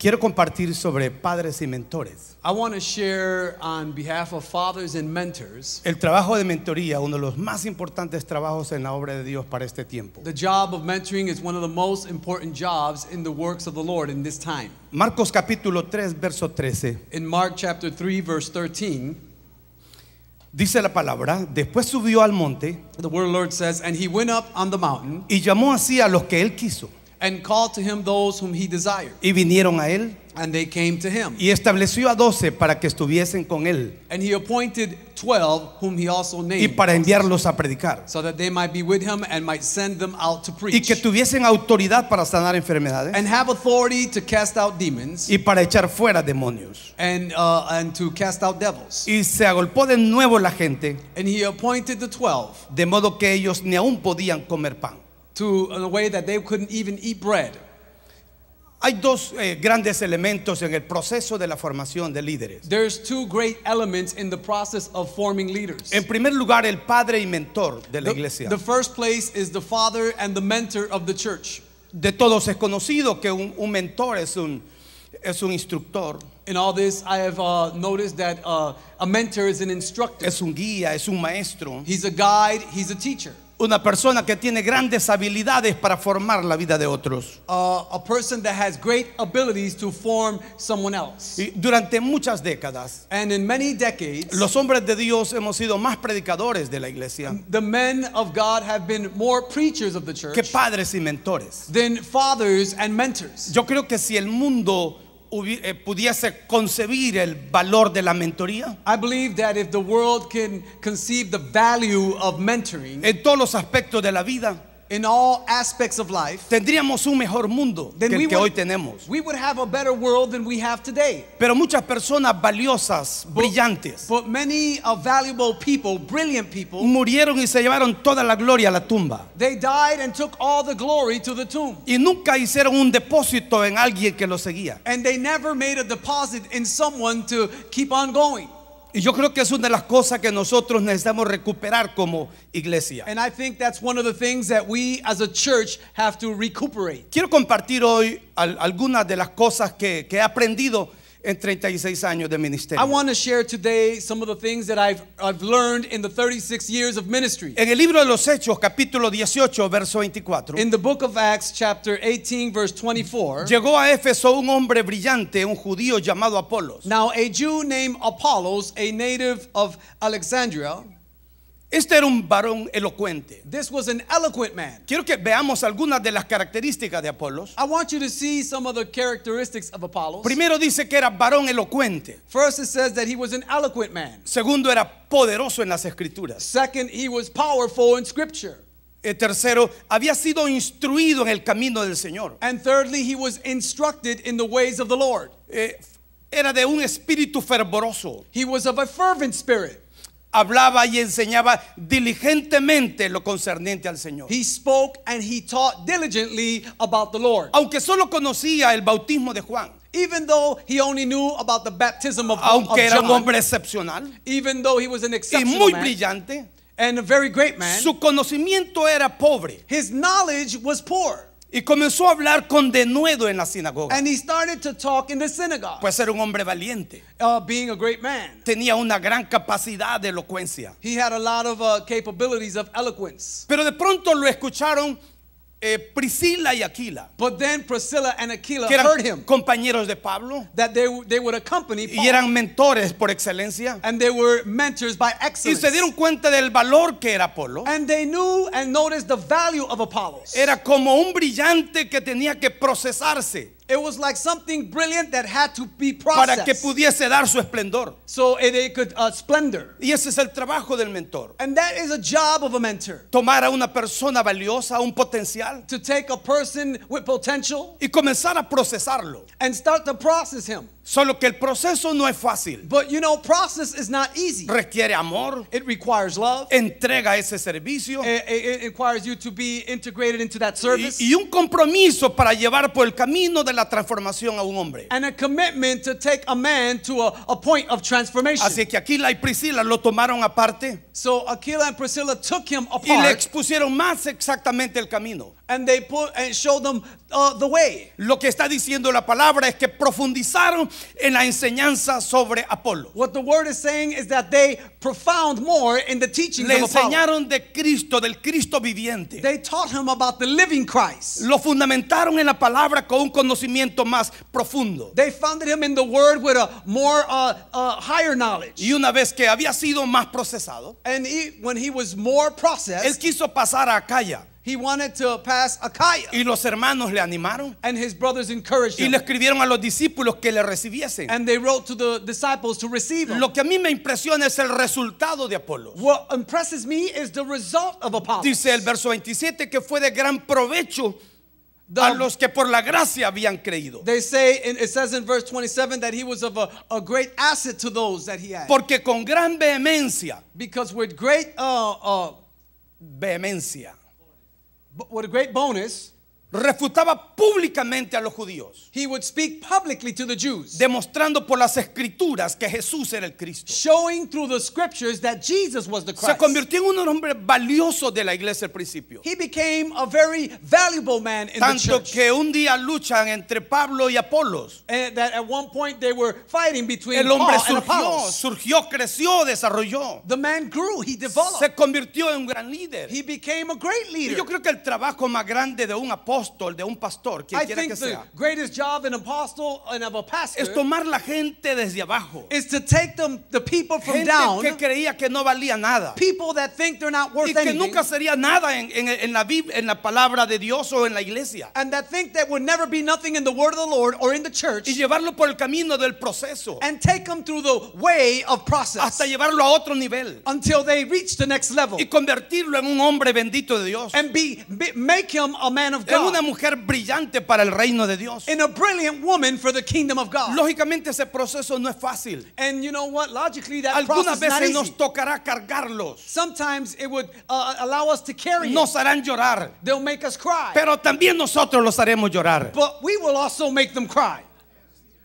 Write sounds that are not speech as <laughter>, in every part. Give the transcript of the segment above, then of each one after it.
Quiero compartir sobre padres y mentores. I want to share on behalf of fathers and mentors. El trabajo de mentoría, uno de los más importantes trabajos en la obra de Dios para este tiempo. The job of mentoring is one of the most important jobs in the works of the Lord in this time. Marcos capítulo 3 verso 13. In Mark chapter 3 verse 13. Dice la palabra, después subió al monte. The word Lord says, and he went up on the mountain. Y llamó así a los que él quiso. And called to him those whom he desired. Y vinieron a él. And they came to him. Y estableció a doce para que estuviesen con él. And he appointed 12, whom he also named, y para enviarlos a predicar. So that they might be with him and might send them out to preach. Y que tuviesen autoridad para sanar enfermedades. And have authority to cast out demons. Y para echar fuera demonios. And, uh, and to cast out devils. Y se agolpó de nuevo la gente. And he appointed the 12, de modo que ellos ni aún podían comer pan. to the way that they couldn't even eat bread. Hay dos eh, grandes elementos en el proceso de la formación de líderes. There's two great elements in the process of forming leaders. En primer lugar, el padre y mentor de la iglesia. The first place is the father and the mentor of the church. De todos es conocido que un, un mentor es un es un instructor. In all this, I have uh, noticed that uh, a mentor is an instructor. Es un guía, es un maestro. He's a guide, he's a teacher. Una persona que tiene grandes habilidades para formar la vida de otros. a person that has great abilities to form someone else. durante muchas décadas, many los hombres de Dios hemos sido más predicadores de la iglesia que padres y mentores. than fathers and mentors. Yo creo que si el mundo eh, pudiese concebir el valor de la mentoría. I believe that if the world can conceive the value of mentoring, en todos los aspectos de la vida, in all aspects of life, tendríamos un mejor mundo que el que would, hoy tenemos. We would have a better world than we have today. Pero muchas personas valiosas, but, brillantes, but many uh, valuable people, brilliant people, murieron y se llevaron toda la gloria a la tumba. They died and took all the glory to the tomb. Y nunca hicieron un depósito en alguien que seguía. And they never made a deposit in someone to keep on going. Y yo creo que es una de las cosas que nosotros necesitamos recuperar como iglesia. Quiero compartir hoy algunas de las cosas que, que he aprendido en 36 años de ministerio. I want to share today some of the things that I've, I've learned in the 36 years of ministry. En el libro de los Hechos, capítulo 18, verso 24. In the book of Acts, chapter 18, verse 24. Llegó a Éfeso un hombre brillante, un judío llamado Apolos. Now a Jew named Apollos, a native of Alexandria. Este era un varón elocuente. This was an eloquent man. Quiero que veamos algunas de las características de Apolos. I want you to see some of the characteristics of Apollos. Primero dice que era varón elocuente. First it says that he was an eloquent man. Segundo era poderoso en las escrituras. Second he was powerful in scripture. El eh, tercero, había sido instruido en el camino del Señor. And thirdly, he was instructed in the ways of the Lord. Eh, era de un espíritu fervoroso. He was of a fervent spirit hablaba y enseñaba diligentemente lo concerniente al Señor. He spoke and he taught diligently about the Lord. Aunque solo conocía el bautismo de Juan. Even though he only knew about the baptism of, Aunque of era John, un hombre excepcional. Even though he was an exceptional y muy man, brillante. And a very great man. Su conocimiento era pobre. His knowledge was poor. Y comenzó a hablar con denuedo en la sinagoga. Puede ser un hombre valiente. Uh, Tenía una gran capacidad de elocuencia. Uh, Pero de pronto lo escucharon eh, Priscila y Aquila. But Aquila que eran compañeros de Pablo. Y eran mentores por excelencia. And were Y se dieron cuenta del valor que era Apolo. Era como un brillante que tenía que procesarse. It was like something brilliant that had to be processed. para que pudiese dar su esplendor. So it, it could uh, splendor. Y ese es el trabajo del mentor. And that is a job of a mentor. Tomar a una persona valiosa, un potencial, To take a person with potential y comenzar a procesarlo. and start to process him. Solo que el proceso no es fácil. you know, Requiere amor. requires Entrega ese servicio. Y, un compromiso para llevar por el camino de la transformación a un hombre. Así que Aquila y Priscila lo tomaron aparte. Y le expusieron más exactamente el camino. Uh, lo que está diciendo la palabra es que profundizaron en la enseñanza sobre Apolo. What the word is saying is that they profound more in the teaching Le enseñaron de Cristo, del Cristo viviente. They taught him about the living Christ. Lo fundamentaron en la palabra con un conocimiento más profundo. They founded him in the word with a more uh, uh, higher knowledge. Y una vez que había sido más procesado, and he, when he was more processed, él quiso pasar a Acaya. Y los hermanos le animaron. Y le escribieron a los discípulos que le recibiesen. Lo que a mí me impresiona es el resultado de Apolo. Dice el verso 27 que fue de gran provecho a los que por la gracia habían creído. Porque con gran vehemencia. Because uh, uh, vehemencia what a great bonus refutaba públicamente a los judíos. He would speak publicly to the Jews. Demostrando por las escrituras que Jesús era el Cristo. Showing through the scriptures that Jesus was the Christ. Se convirtió en un hombre valioso de la iglesia al principio. He became a very valuable man in Tanto the church. Tanto que un día luchan entre Pablo y Apolos. And eh, that at one point they were fighting between El hombre Paul surgió, and surgió, creció, desarrolló. The man grew, he developed. Se convirtió en un gran líder. He became a great leader. Y yo creo que el trabajo más grande de un apóstol apóstol, de un pastor, quien I think the greatest job an apostle and of a pastor es tomar la gente desde abajo. is to take them, the people from gente down, que creía que no valía nada people that think they're not worth anything. y que anything, nunca sería nada en, en- en la, Biblia, en la palabra de Dios o en la iglesia. and that think that would never be nothing in the word of the Lord or in the church, Y llevarlo por el camino del proceso and take them through the way of process hasta llevarlo a otro nivel until they reach the next level y convertirlo en un hombre bendito de Dios. and be, be- make him a man of God, una mujer brillante para el reino de Dios. And a brilliant woman for the kingdom of God. Lógicamente ese proceso no es fácil. And you know what? Logically that Algunas process veces not easy. nos tocará cargarlos. Sometimes it would uh, allow us to carry Nos harán llorar. They'll make us cry. Pero también nosotros los haremos llorar. But we will also make them cry.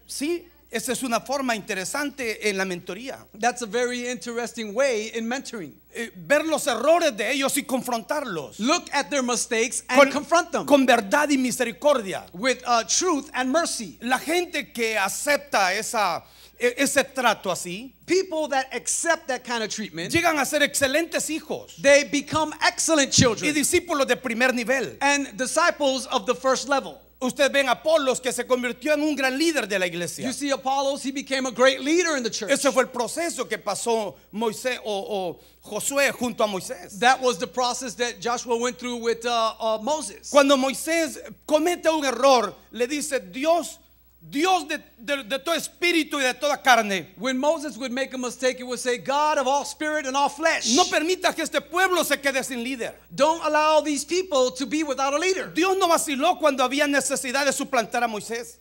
¿Sí? Esa es una forma interesante en la mentoría. That's a very interesting way in mentoring. Eh, ver los errores de ellos y confrontarlos. Look at their mistakes and confront them. Con verdad y misericordia. With uh, truth and mercy. La gente que acepta esa e, ese trato así. People that accept that kind of treatment llegan a ser excelentes hijos. They become excellent children. Y discípulos de primer nivel. And disciples of the first level. Usted ven a Apolos que se convirtió en un gran líder de la iglesia. You see Apollos, he became a great leader in the church. Ese fue el proceso que pasó Moisés o, o Josué junto a Moisés. That was the process that Joshua went through with uh, uh, Moses. Cuando Moisés comete un error, le dice Dios Dios de, de, de, todo espíritu y de toda carne. When Moses would make a mistake, he would say, God of all spirit and all flesh. No permita que este pueblo se quede sin líder. Don't allow these people to be without a leader. Dios no vaciló cuando había necesidad de suplantar a Moisés.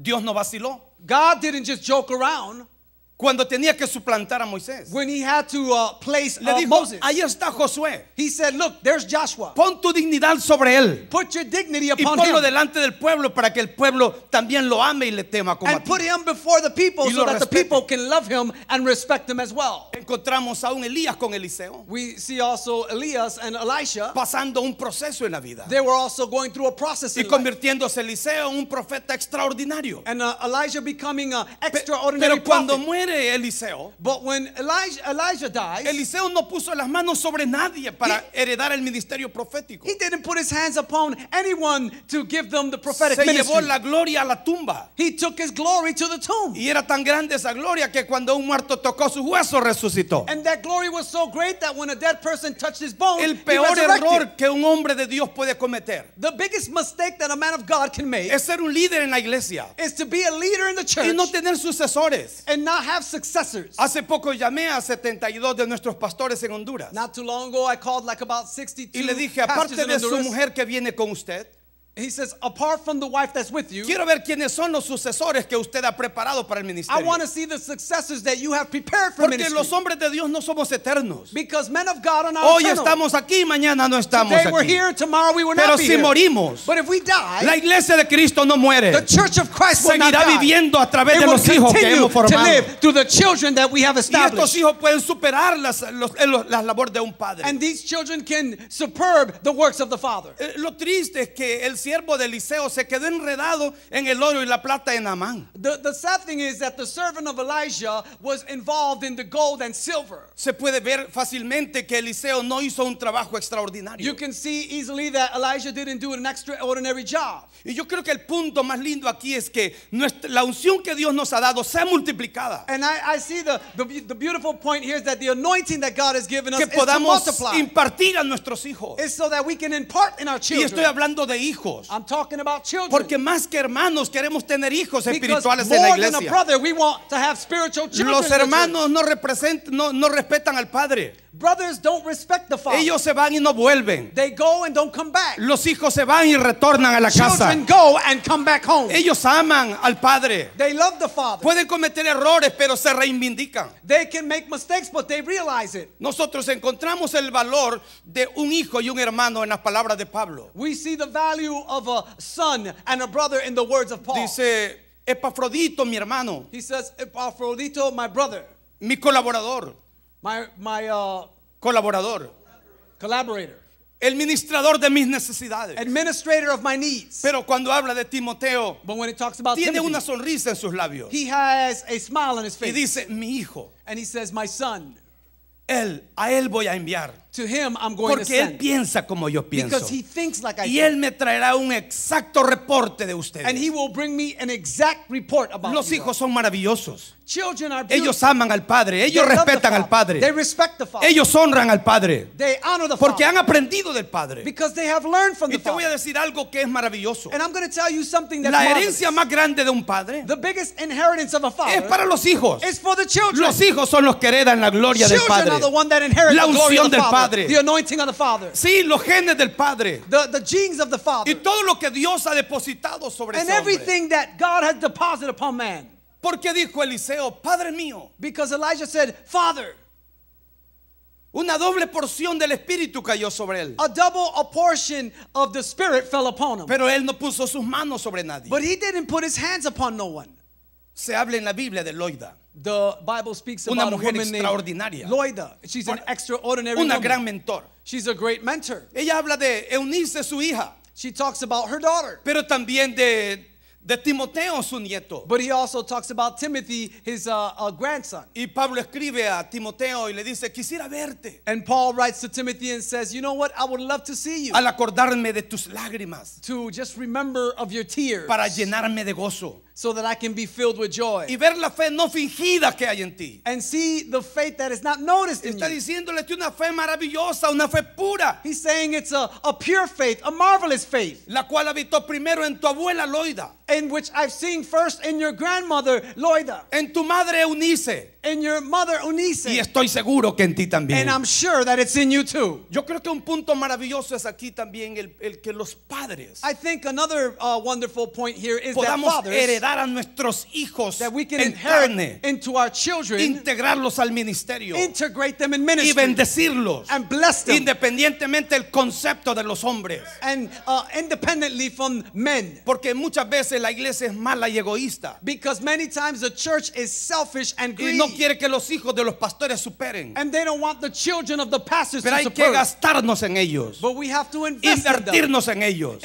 Dios no vaciló. God didn't just joke around. Cuando tenía que suplantar a Moisés. When he had to uh, place uh, Le dijo, Moses. Ahí está Josué. He said, look, there's Joshua. Pon tu dignidad sobre él. Put your dignity upon y ponlo him. delante del pueblo para que el pueblo también lo ame y le tema como And a ti. put him before the people y so that respete. the people can love him and respect him as well. Encontramos a un Elías con Eliseo. We see also Elias and Elisha pasando un proceso en la vida. They were also going through a process y convirtiéndose Eliseo en un profeta extraordinario. And uh, Elijah becoming an uh, extraordinary Pero cuando prophet. muere muere Eliseo, But when Elijah, Elijah dies, Eliseo no puso las manos sobre nadie para he, heredar el ministerio profético. He didn't put his hands upon anyone to give them the prophetic Se ministry. llevó la gloria a la tumba. He took his glory to the tomb. Y era tan grande esa gloria que cuando un muerto tocó su hueso resucitó. And that glory was so great that when a dead person touched his bone, el peor he error que un hombre de Dios puede cometer. The biggest mistake that a man of God can make es ser un líder en la iglesia. Is to be a leader in the church. Y no tener sucesores. And not have Hace poco llamé a 72 de nuestros pastores en Honduras. y le dije, aparte de su mujer que viene con usted, He says, apart from the wife that's with you, Quiero ver quiénes son los sucesores que usted ha preparado para el ministerio. I want to see the successors that you have prepared for Porque ministry. los hombres de Dios no somos eternos. Because men of God are not Hoy eternal. estamos aquí, mañana no estamos Today we're here, tomorrow we will Pero not be si here. morimos, But if we die, la iglesia de Cristo no muere. the church of Christ will not Seguirá die. viviendo a través de los hijos que hemos formado. live through the children that we have established. Y estos hijos pueden superar las, los, eh, los- las labores de un padre. And these children can superb the works of the Father. Eh, lo triste es que el siervo de Eliseo se quedó enredado en el oro y la plata en Amán. The, the sad thing is that the servant of Elijah was involved in the gold and silver. Se puede ver fácilmente que Eliseo no hizo un trabajo extraordinario. You can see easily that Elijah didn't do an extraordinary job. Y yo creo que el punto más lindo aquí es que nuestra, la unción que Dios nos ha dado sea multiplicada. And I, I see the, the, the beautiful point here is that the anointing that God has given us que podamos is to multiply. impartir a nuestros hijos. It's so that we can impart in our children. Y estoy hablando de hijos. Porque más que hermanos queremos tener hijos espirituales en la iglesia. Los hermanos no, no respetan al padre. Brothers don't respect the father. Ellos se van y no vuelven. They go and don't come back. Los hijos se van y retornan a la casa. Children go and come back home. Ellos aman al padre. They love the father. Pueden cometer errores, pero se reivindican. They can make mistakes, but they realize it. Nosotros encontramos el valor de un hijo y un hermano en las palabras de Pablo. We see the value of a son and a brother in the words of Paul. Dice Epafrodito, mi hermano. He says Epafrodito, my brother. Mi colaborador. My, my uh, colaborador. Collaborator. El ministrador de mis necesidades. Administrator of my needs. Pero cuando habla de Timoteo, But when it talks about tiene Timothy, una sonrisa en sus labios. He has a smile on his face. Y dice, mi hijo. And he says, my son. Él, a él voy a enviar. Porque él piensa como yo pienso. y él me traerá un exacto reporte de ustedes. exact Los hijos son maravillosos. Ellos aman al padre, ellos respetan al padre. Ellos honran al padre. porque han aprendido del padre. y te voy a decir algo que es maravilloso. La herencia más grande de un padre es para los hijos. Los hijos son los que heredan la gloria del padre. la del padre. Padre. The anointing of the Father. Sí, los genes del Padre. The, the genes of the Father. Y todo lo que Dios ha depositado sobre And ese everything hombre. that God has deposited upon man. Porque dijo Eliseo, Padre mío. Because Elijah said, Father. Una doble porción del espíritu cayó sobre él. A double a portion of the spirit fell upon him. Pero él no puso sus manos sobre nadie. But he didn't put his hands upon no one. Se habla en la Biblia de Loida. The Bible speaks Una about a woman extraordinaria. Named Loida. She's an extraordinary Una woman. gran mentor. She's a great mentor. Ella habla de Eunice, su hija. She talks about her daughter. Pero también de de Timoteo su nieto. But he also talks about Timothy, his uh, uh, grandson. Y Pablo escribe a Timoteo y le dice, quisiera verte. And Paul writes to Timothy and says, you know what, I would love to see you. Al acordarme de tus lágrimas. To just remember of your tears. Para llenarme de gozo. so that I can be filled with joy. Y ver la fe no fingida que hay en ti. And see the faith that is not noticed in Está diciéndole que una fe maravillosa, una fe pura. He's saying it's a, a pure faith, a marvelous faith. La cual habitó primero en tu abuela Loida. In which I've seen first in your grandmother Loida. En tu madre Eunice. In your mother Eunice. Y estoy seguro que en ti también. And I'm sure that it's in you too. Yo creo que un punto maravilloso es aquí también el, el que los padres. I think another uh, wonderful point here is that fathers Dar a nuestros hijos that en carne, integrarlos al ministerio y bendecirlos independientemente del concepto de los hombres. Uh, Porque muchas veces la iglesia es mala y egoísta. Y no quiere que los hijos de los pastores superen. Pero hay que gastarnos en ellos. Invertirnos en ellos.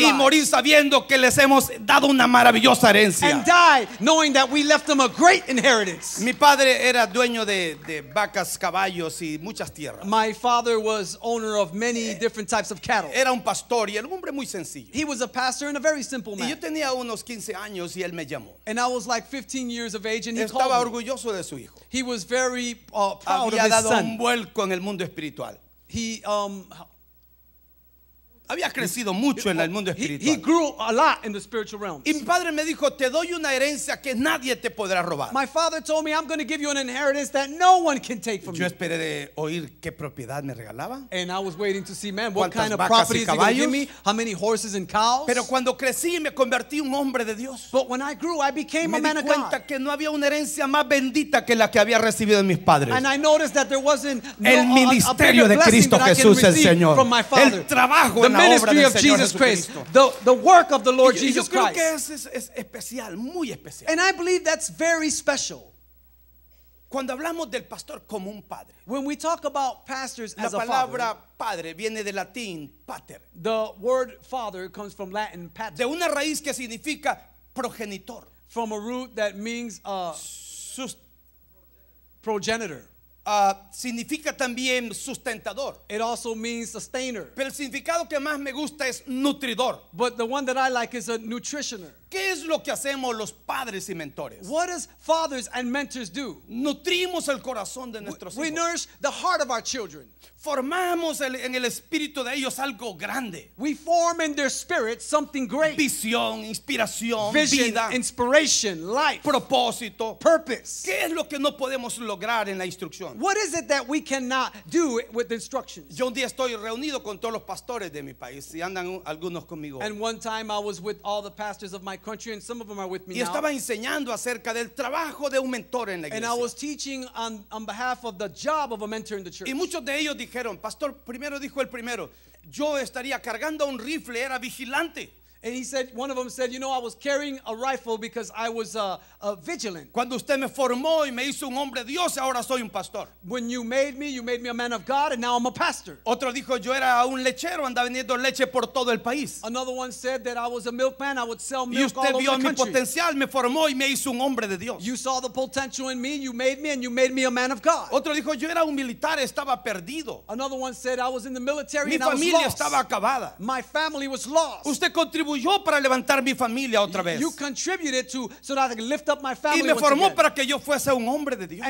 y morir sabiendo que les hemos dado una maravillosa grandiosa herencia. And die knowing that we left them a great inheritance. Mi padre era dueño de, de vacas, caballos y muchas tierras. My father was owner of many eh, different types of cattle. Era un pastor y era un hombre muy sencillo. He was a pastor and a very simple man. Y yo tenía unos 15 años y él me llamó. And I was like 15 years of age and he Estaba orgulloso de su hijo. He was very uh, proud Había of his dado son. un vuelco en el mundo espiritual. He um, había crecido mucho en el mundo espiritual. He, grew a lot in the spiritual realm. Y mi padre me dijo, "Te doy una herencia que nadie te podrá robar." My father told me, "I'm going to give you an inheritance that no one can take from you." Yo esperé de oír qué propiedad me regalaba. And I was waiting to see, man, what kind of properties you're going to give me? How many horses and cows? Pero cuando crecí me convertí un hombre de Dios. But when I grew, I became me a man of God. Me di cuenta que no había una herencia más bendita que la que había recibido de mis padres. And I noticed that there wasn't no, el ministerio a, a de Cristo Jesús el Señor. El trabajo en la ministry of Jesus Christ, the, the work of the Lord yo, Jesus yo Christ. Es, es especial, especial. And I believe that's very special. Cuando hablamos del pastor como un padre. When we talk about pastors la as palabra a father, padre viene del latín pater. The word father comes from Latin pater. De una raíz que significa progenitor. From a root that means uh, progenitor. Ah, significa también sustentador. It also means sustainer. Pero el significado que más me gusta es nutridor. But the one that I like is a nutritioner. ¿Qué es lo que hacemos los padres y mentores? What fathers and mentors do? Nutrimos el corazón de nuestros we, hijos. the heart of our children. Formamos en el espíritu de ellos algo grande. We form in their spirit something great. Visión, inspiración, vida, inspiration, life, propósito, purpose. ¿Qué es lo que no podemos lograr en la instrucción? What is it that we cannot do with Yo un día estoy reunido con todos los pastores de mi país y andan algunos conmigo. y now. Y estaba enseñando acerca del trabajo de un mentor en la iglesia. And I was teaching on behalf of mentor in the church. Y muchos de ellos dijeron, pastor, primero dijo el primero, yo estaría cargando un rifle, era vigilante. And he said, one of them said, you know, I was carrying a rifle because I was uh, uh, vigilant. Cuando usted me formó y me hizo un hombre de Dios, ahora soy un pastor. When you made me, you made me a man of God, and now I'm a pastor. Otro dijo, yo era un lechero, andaba vendiendo leche por todo el país. Another one said that I was a milkman, I would sell milk all over the country. y usted vio mi potencial, me formó y me hizo un hombre de Dios. You saw the potential in me, you made me, and you made me a man of God. Otro dijo, yo era un militar, estaba perdido. Another one said, I was in the military, mi and I was lost. Mi familia estaba acabada. My family was lost. Usted contribuyó para levantar mi familia otra vez. Y me formó para que yo fuese un hombre de Dios.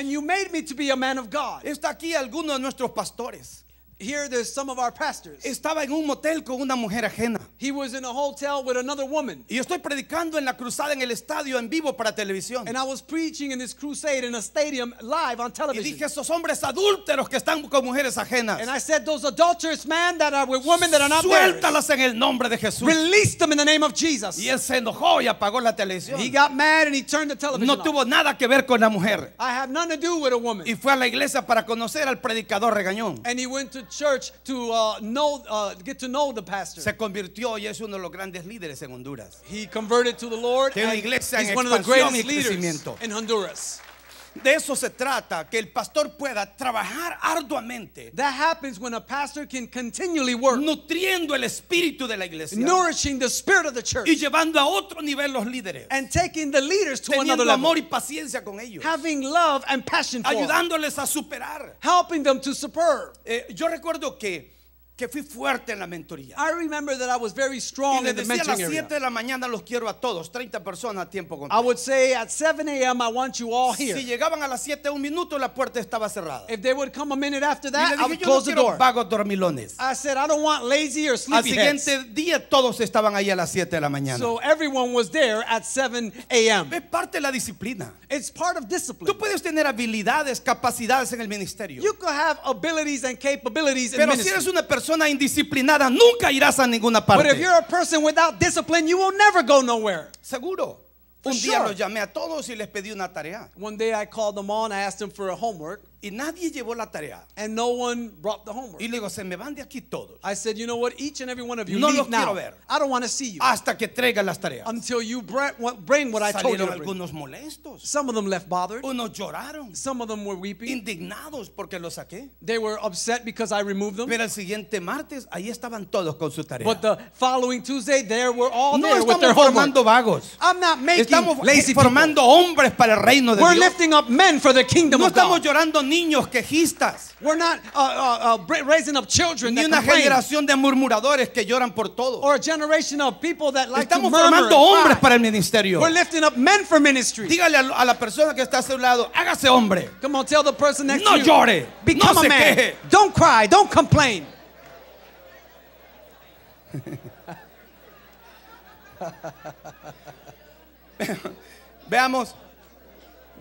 Está aquí alguno de nuestros pastores. Here there's some of our pastors. Estaba en un motel con una mujer ajena. He was in a hotel with another woman. Y yo estoy predicando en la cruzada en el estadio en vivo para televisión. And I was preaching in this crusade in a stadium live on television. Y dije esos hombres adúlteros que están con mujeres ajenas. And I said those adulterous men that are with women that are not Suéltalas en el nombre de Jesús. Release them in the name of Jesus. Y él se enojó y apagó la televisión. He got mad and he turned the television No off. tuvo nada que ver con la mujer. I have nothing to do with a woman. Y fue a la iglesia para conocer al predicador regañón. And he went to church to uh, know, uh, get to know the pastor. Se convirtió y es uno de los grandes líderes en Honduras. He converted to the Lord. Tiene una he's one of the greatest leaders in Honduras. De eso se trata, que el pastor pueda trabajar arduamente. That happens when a pastor can continually work. Nutriendo el espíritu de la iglesia. Nourishing the spirit of the church. Y llevando a otro nivel los líderes. And taking the leaders to Teniendo another level. amor y paciencia con ellos. Having love and passion for. Ayudándoles a superar. Helping them to superb. Eh, yo recuerdo que que fui fuerte en la mentoría. I remember that I was very strong in the mentoring area. a las 7 de la mañana los quiero a todos, 30 personas a tiempo completo. I would say at 7 a.m. I want you all here. Si llegaban a las 7 un minuto la puerta estaba cerrada. If they would come a minute after that, dije, I would close no the door. Vagos dormilones. I said I don't want lazy or sleepy Al siguiente heads. día todos estaban ahí a las 7 de la mañana. So everyone was there at 7 a.m. Es parte de la disciplina. It's part of discipline. Tú puedes tener habilidades, capacidades en el ministerio. You could have abilities and capabilities in ministry. Pero si eres una persona persona indisciplinada, nunca irás a ninguna parte. But if you're a person without discipline, you will never go nowhere. Seguro. Un día los llamé a todos y les pedí una tarea. One day I called them all and I asked them for a homework. Y nadie llevó la tarea. And no one brought the homework. Y le digo, se me van de aquí todos. I said, you know what? Each and every one of you no leave now. Ver. I don't want to see you. Hasta que traigan las tareas. Until you bring what I told you. Salieron algunos molestos. Some of them left bothered. Unos lloraron. Some of them were weeping. Indignados porque los saqué. They were upset because I removed them. Pero el siguiente martes ahí estaban todos con su tarea. But the following Tuesday there were all no there with their homework. No estamos formando vagos. I'm not making estamos lazy eh, formando people. hombres para el reino de we're Dios. We're lifting up men for the kingdom no of God. No estamos llorando niños quejistas. We're not uh, uh, uh raising up children Ni that una complain. generación de murmuradores que lloran por todo. Or a generation of people that like Estamos to formando hombres para el ministerio. We're lifting up men for ministry. Dígale a, a la persona que está a su lado, hágase hombre. Come on, tell the person next no to you. llore. Become no a man. Queje. Don't cry. Don't complain. <laughs> veamos,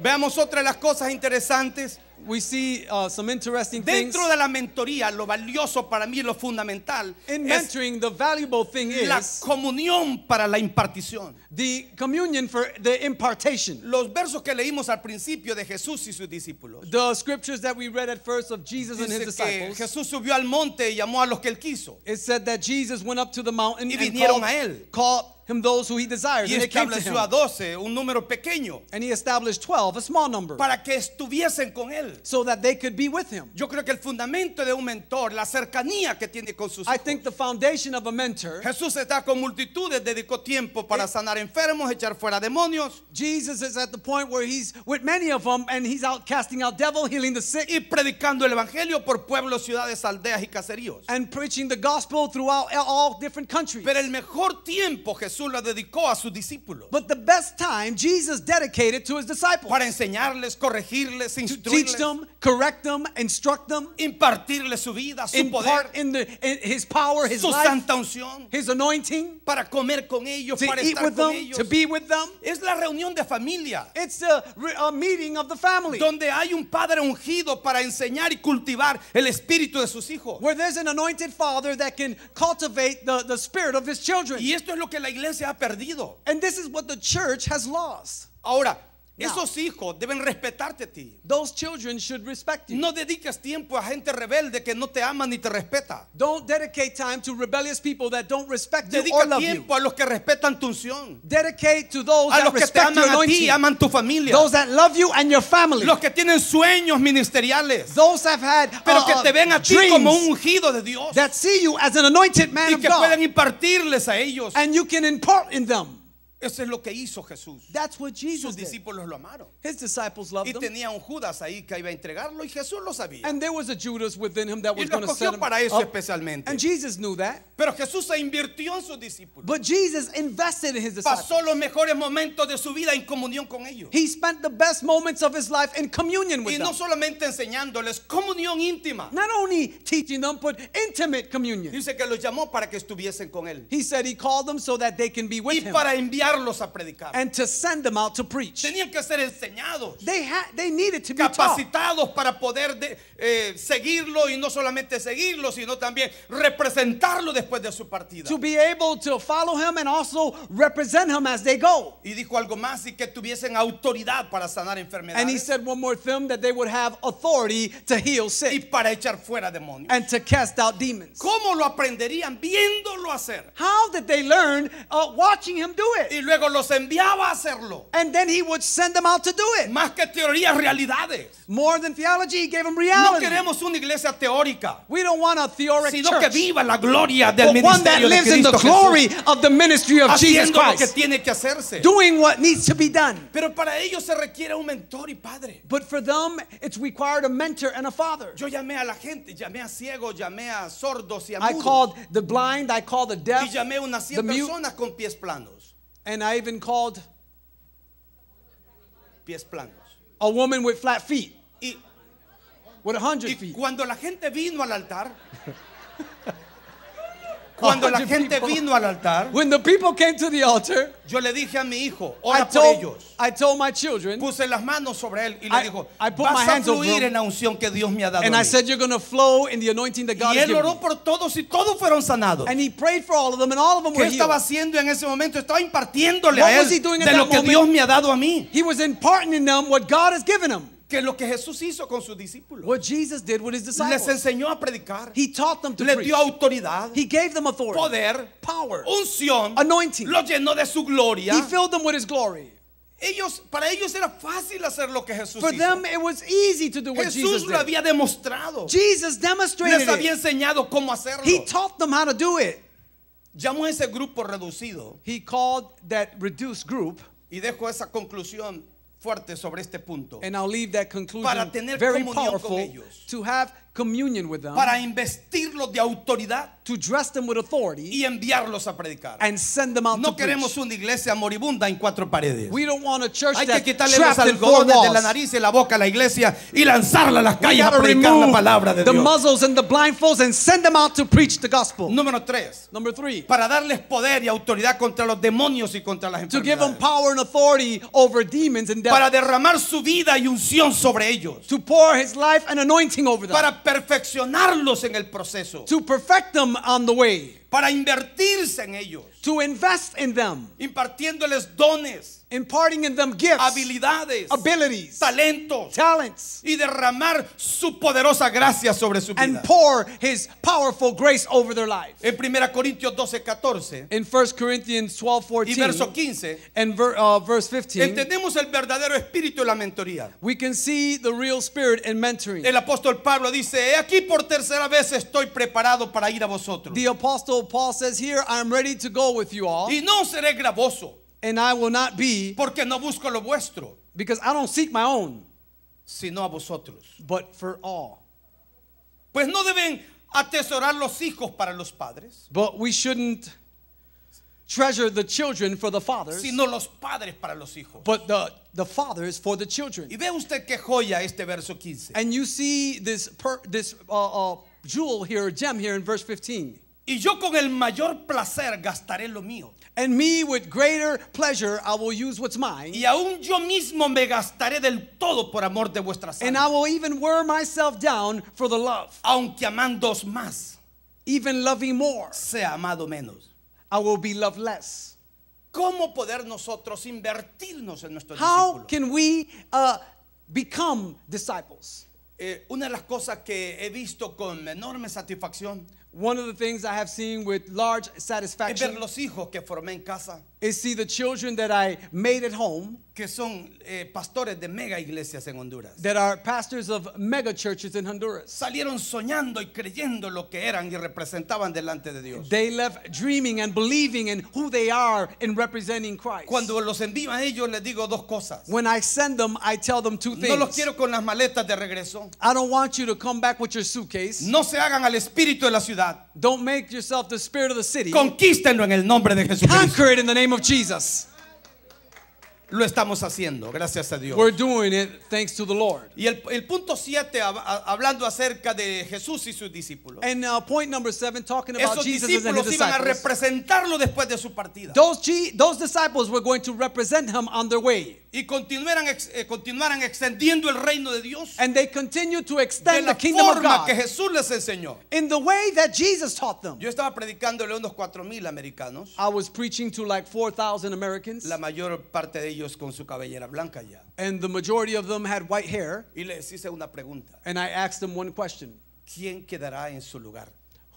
veamos otra de las cosas interesantes We see uh, some interesting things. Dentro de la mentoría, lo valioso para mí, lo fundamental, In mentoring, the valuable thing is la comunión para la impartición. The communion for the impartation. Los versos que leímos al principio de Jesús y sus discípulos. The scriptures that we read at first of Jesus Dice and his disciples. Que Jesús subió al monte y llamó a los que él quiso. It said that Jesus went up to the mountain y vinieron and called, a él. Called him those who he desires. Y and estableció a 12, un número pequeño. And he established 12, a small number. Para que estuviesen con él. So that they could be with him. Yo creo que el fundamento de un mentor, la cercanía que tiene con sus hijos. I think the foundation of a mentor. Jesús está con multitudes, dedicó tiempo para eh, sanar enfermos, echar fuera demonios. Jesus is at the point where he's with many of them and he's out casting out devil, healing the sick. Y predicando el evangelio por pueblos, ciudades, aldeas y caseríos. And preaching the gospel throughout all different countries. Pero el mejor tiempo Jesús Jesús la dedicó a sus discípulos. But the best time Jesus dedicated to his disciples. Para enseñarles, corregirles, instruirles. To teach them, correct them, instruct them. Impartirles su vida, su poder. In the, in his power, his su life, santa unción. His anointing. Para comer con ellos, to para eat estar with con them, ellos. To be with them. Es la reunión de familia. It's a, a meeting of the family. Donde hay un padre ungido para enseñar y cultivar el espíritu de sus hijos. Where there's an anointed father that can cultivate the, the spirit of his children. Y esto es lo que la iglesia iglesia ha perdido. And this is what the church has lost. Ahora, Esos hijos deben respetarte a ti. Those children should respect you. No dediques tiempo a gente rebelde que no te ama ni te respeta. Don't dedicate time to rebellious people that don't respect Dedica you or love tiempo you. a los que respetan tu unción. Dedicate to those a that los que te aman your a ti, aman tu familia. Those that love you and your family. Los que tienen sueños ministeriales. Those have had pero uh, que uh, te ven a ti como un ungido de Dios. That see you as an anointed man y que God. puedan impartirles a ellos. And you can impart in them. Eso es lo que hizo Jesús. That's what Jesus Sus discípulos did. lo amaron. His disciples loved y tenía un Judas ahí que iba a entregarlo y Jesús lo sabía. And there was a Judas within him that y was going to set him para eso up. especialmente. And Jesus knew that. Pero Jesús se invirtió en sus discípulos. But Jesus invested in his disciples. Pasó los mejores momentos de su vida en comunión con ellos. He spent the best moments of his life in communion with them. Y no solamente enseñándoles comunión íntima. Not only teaching them but intimate communion. Dice que los llamó para que estuviesen con él. He said he called them so that they can be with y him. Y para enviar enviarlos a predicar. and to send them out to preach. Tenían que ser enseñados, They had they needed to be taught. capacitados para poder de- eh, seguirlo y no solamente seguirlo, sino también representarlo después de su partida. to be able to follow him and also represent him as they go. Y dijo algo más y que tuviesen autoridad para sanar enfermedades. And he said one more thing that they would have authority to heal y para echar fuera demonios. and to cast out demons. ¿Cómo lo aprenderían viéndolo hacer? How did they learn uh, watching him do it? Y y luego los enviaba a hacerlo. And then he would send them out to do it. Más que teorías, realidades. More than theology, he gave them reality. No queremos una iglesia teórica. We don't want a theoric sino church, que viva la gloria del ministerio one that lives de in the glory of the ministry of Haciendo Jesus Christ. Lo que tiene que hacerse. Doing what needs to be done. Pero para ellos se requiere un mentor y padre. But for them, it's required a mentor and a father. Yo llamé a la gente, llamé a ciegos, llamé a sordos y a mudos. I called the blind, I called the deaf, y llamé a unas 100 personas con pies planos. And I even called pies planos. A woman with flat feet. Y, with a hundred feet. cuando la gente vino al altar, <laughs> Cuando la gente people, vino al altar, when the people came to the altar, yo le dije a mi hijo, ora I por told, ellos. I told my children, puse las manos sobre él y le I, dijo, I put vas my hands a fluir en la unción que Dios me ha dado. And I said, you're going to flow in the anointing that God y él oró por todos y todos fueron sanados. And he prayed for all of them and all of them ¿Qué were estaba healed? haciendo en ese momento? Estaba impartiéndole What a él de lo que moment? Dios me ha dado a mí. He was imparting in them what God has given him que lo que Jesús hizo con sus discípulos. What Jesus did with his disciples. Les enseñó a predicar. He taught them to Les dio autoridad. He gave them authority. Poder. Power. Unción. Anointing. Lo llenó de su gloria. He filled them with his glory. Ellos, para ellos era fácil hacer lo que Jesús For hizo. Them, it was easy to do what Jesús Jesus lo había demostrado. Jesus demonstrated Les había enseñado cómo hacerlo. He taught them how to do it. Llamó a ese grupo reducido. He called that reduced group. Y dejó esa conclusión fuerte sobre este punto. And I'll leave that conclusion para tener very powerful, con ellos. to have communion with them, para investirlos de autoridad to dress them with authority y enviarlos a predicar. and send them out no to queremos preach. una iglesia moribunda en cuatro paredes. We don't want a church Hay que quitarle los algodones de la nariz y la boca a la iglesia y lanzarla a las calles a predicar la palabra de the Dios. muzzles and the blindfolds and send them out to preach the gospel. Número tres. Number three. Para darles poder y autoridad contra los demonios y contra las enfermedades. To give them power and authority over demons and devils. Para derramar su vida y unción sobre ellos. To pour his life and anointing over them. Para perfeccionarlos en el proceso. To perfect them on the way. para invertirse en ellos. To invest in them. Impartiéndoles dones. Imparting in them gifts. Habilidades. Abilities. Talentos. Talents. Y derramar su poderosa gracia sobre su vida. And pour his powerful grace over their life. En 1 Corintios 12, 14. In Corinthians Y verso 15. And uh, verse 15. Entendemos el verdadero espíritu de la mentoría. We can see the real spirit in mentoring. El apóstol Pablo dice, aquí por tercera vez estoy preparado para ir a vosotros. The apostle Paul says here, I'm ready to go with you all. Y no seré gravoso. And I will not be. Porque no busco lo vuestro. Because I don't seek my own. Sino a vosotros. But for all. Pues no deben atesorar los hijos para los padres. But we shouldn't treasure the children for the fathers. Sino los padres para los hijos. But the the fathers for the children. Y ve usted qué joya este verso 15. And you see this per, this uh, uh, jewel here, gem here in verse 15. Y yo con el mayor placer gastaré lo mío. And me with greater pleasure I will use what's mine. Y aún yo mismo me gastaré del todo por amor de vuestras almas. And I will even wear myself down for the love. Aunque amando más, even loving more, sea amado menos. I will be loved less. ¿Cómo poder nosotros invertirnos en nuestro How can we uh, become disciples? Eh, una de las cosas que he visto con enorme satisfacción One of the things I have seen with large satisfaction. ver los hijos que formé en casa. is see the children that I made at home que son eh, pastores de mega iglesias en Honduras. that are pastors of mega churches in Honduras. Salieron soñando y creyendo lo que eran y representaban delante de Dios. They left dreaming and believing in who they are in representing Christ. Cuando los envío a ellos les digo dos cosas. When I send them, I tell them two things No los quiero con las maletas de regreso. I don't want you to come back with your suitcase. No se hagan al espíritu de la ciudad. Don't make yourself the spirit of the city. Conquístenlo en el nombre de Jesucristo. Conquer it in the name name of Jesus. lo estamos haciendo, gracias a Dios. We're doing it thanks to the Lord. Y el, el punto 7 hablando acerca de Jesús y sus discípulos. And now uh, point number 7 talking about Esos Jesus discípulos and his disciples. iban a representarlo después de su partida. Those, those disciples were going to represent him on their way. Y continuaran, eh, continuaran extendiendo el reino de Dios. And they continued to extend the kingdom of God. De la forma que Jesús les enseñó. In the way that Jesus taught them. Yo estaba predicándole a unos 4000 americanos. I was preaching to like 4000 Americans. La mayor parte de ellos ellos con su cabellera blanca ya. And the majority of them had white hair. Y les hice una pregunta. And I asked them one question. ¿Quién quedará en su lugar?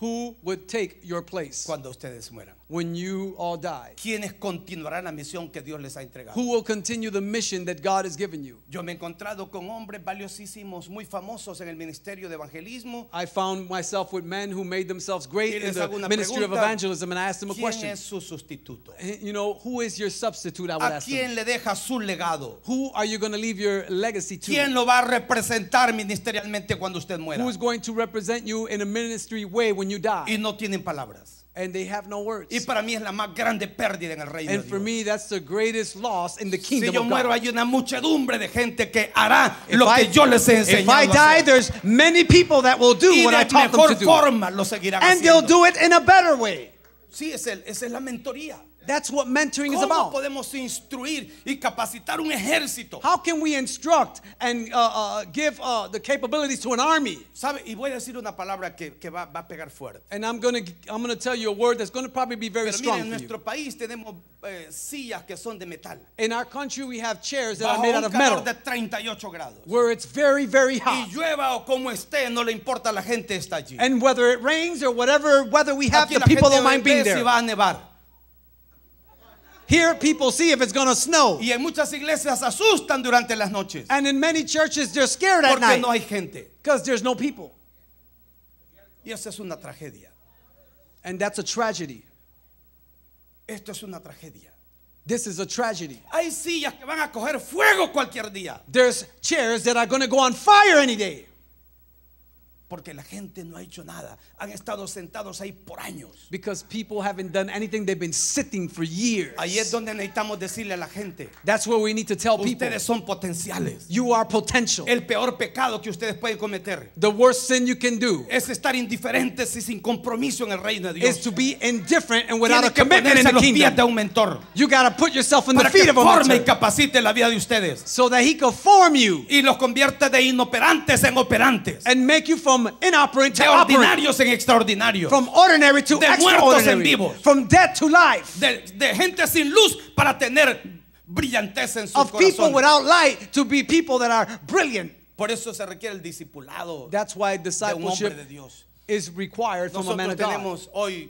Who would take your place? Cuando ustedes mueran when you all die. Quienes continuarán la misión que Dios les ha entregado. Who will continue the mission that God has given you? Yo me he encontrado con hombres valiosísimos, muy famosos en el ministerio de evangelismo. I found myself with men who made themselves great in the ministry pregunta? of evangelism and I asked them a ¿Quién question. Es su sustituto? Eh, you know, who is your substitute? I would ¿A ask quién them. le deja su legado? Who are you going to leave your legacy to? ¿Quién lo va a representar ministerialmente cuando usted muera? Who is going to represent you in a ministry way when you die? Y no tienen palabras. And they have no words. Y para mí es la más grande pérdida en el reino And de for Dios. me, that's the greatest loss in the kingdom Si yo muero hay una muchedumbre de gente que hará If lo I- que yo les he If I a die, there's many people that will do what I talk taught them to do. forma lo seguirán And they'll do it in a better way. Sí, es el- esa es la mentoría. That's what mentoring is about. podemos instruir y capacitar un ejército? How can we instruct and uh, uh, give uh, the capabilities to an army? ¿Sabe? Y voy a decir una palabra que, que va, va a pegar fuerte. And I'm going to I'm to tell you a word that's going to probably be very Pero strong mire, en nuestro you. país tenemos eh, sillas que son de metal. In our country we have chairs that Bajo are made out of metal. de 38 grados. Where it's very very hot. Y llueva o como esté, no le importa la gente está allí. And whether it rains or whatever weather we have, Aquí the people don't mind being there. Si va a nevar. Here people see if it's gonna snow. Y en muchas iglesias asustan durante las noches. And in many churches they're scared at night. no hay gente. Because there's no people. Y esa es una tragedia. And that's a tragedy. Esto es una tragedia. This is a tragedy. Hay sillas que van a coger fuego cualquier día. There's chairs that are going to go on fire any day. Porque la gente no ha hecho nada. Han estado sentados ahí por años. Because people haven't done anything, they've been sitting for years. Ahí es donde necesitamos decirle a la gente. That's where we need to tell people. Ustedes son potenciales. You are potential. El peor pecado que ustedes pueden cometer. The worst sin you can do. Es estar indiferentes y sin compromiso en el reino de Dios. Is to be indifferent and without a commitment in the kingdom. los Pies de un mentor. You got to put yourself in the feet of a mentor. forme y capacite la vida de ustedes. So that he can form you. Y los convierte de inoperantes en operantes. And make you form from inoperant to ordinarios operant. en from ordinary to de muertos en from dead to life, de, de gente sin luz para tener brillantez en of people without light to be people that are brilliant. Por eso se requiere el discipulado That's why discipleship de un hombre de Dios. is required Nosotros from a man of tenemos God. Hoy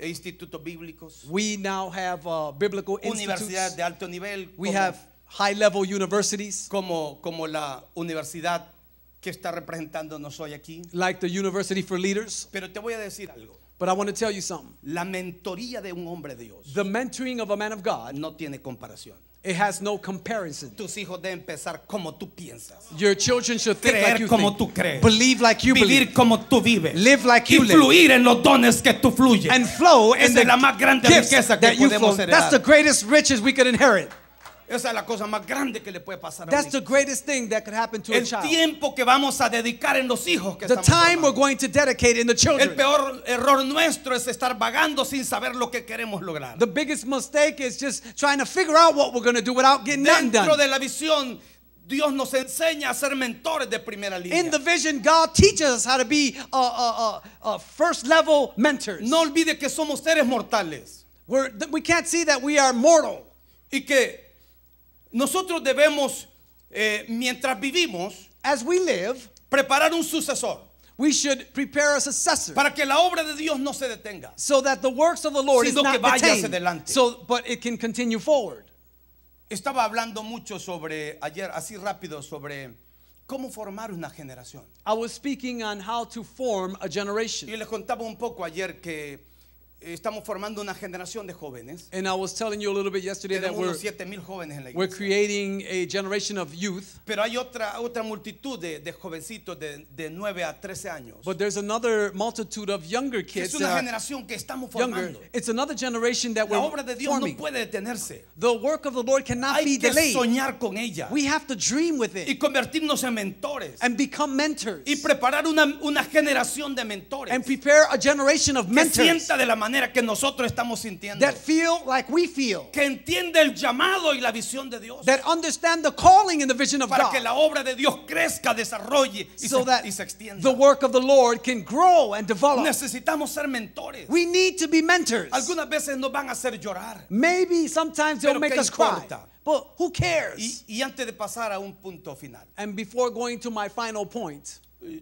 eh, institutos bíblicos. We now have uh, biblical institutes. De alto nivel, we como, have high level universities. Como, como la Universidad que está representándonos hoy aquí. Like the University for Leaders. Pero te voy a decir algo. But I want to tell you something. La mentoría de un hombre de Dios. The mentoring of a man of God. No tiene comparación. It has no comparison. Tus hijos deben pensar como tú piensas. Your children should think Creer like you como think. tú crees. Believe like you Vivir believe. como tú vives. Live like you y fluir live. en los dones que tú fluyes. And flow Esa in the la más grande riqueza que podemos heredar. That's the greatest riches we could inherit. Esa es la cosa más grande que le puede pasar a That's the greatest thing that could happen to a El tiempo que vamos a dedicar en los hijos que The estamos time we're going to dedicate in the El peor error nuestro es estar vagando sin saber lo que queremos lograr. The biggest mistake is just trying to figure out what we're going to do without getting nothing Dentro done. de la visión, Dios nos enseña a ser mentores de primera línea. In the vision, God teaches us how to be uh, uh, uh, uh, first level mentors. No olvide que somos seres mortales We're, we can't see that we are mortal. y que nosotros debemos, eh, mientras vivimos, as we live, preparar un sucesor. We Para que la obra de Dios no se detenga. So that the works of sino is not detained. So, forward. Estaba hablando mucho sobre ayer, así rápido, sobre cómo formar una generación. speaking on how to form Y les contaba un poco ayer que Estamos formando una generación de jóvenes. And I was telling you a little bit yesterday that we're, 7, jóvenes en la iglesia. we're creating a generation of youth. Pero hay otra, otra multitud de, de jovencitos de, de 9 a 13 años. But there's another multitude of younger kids. Es una generación que estamos formando. Younger. It's another generation that la we're obra de Dios forming. no puede detenerse. The work of the Lord cannot hay be que delayed. soñar con ella. We have to dream with it. Y convertirnos en mentores. And become mentors. Y preparar una, una generación de mentores. And prepare a generation of mentors. Que sienta de la manera que nosotros estamos sintiendo. Que entiende el llamado y la visión de Dios. Para que la obra de Dios crezca, desarrolle y, se, extienda. Necesitamos ser mentores. Algunas veces nos van a hacer llorar. sometimes make us importa? Y, antes de pasar a un punto final. And before going to my final point.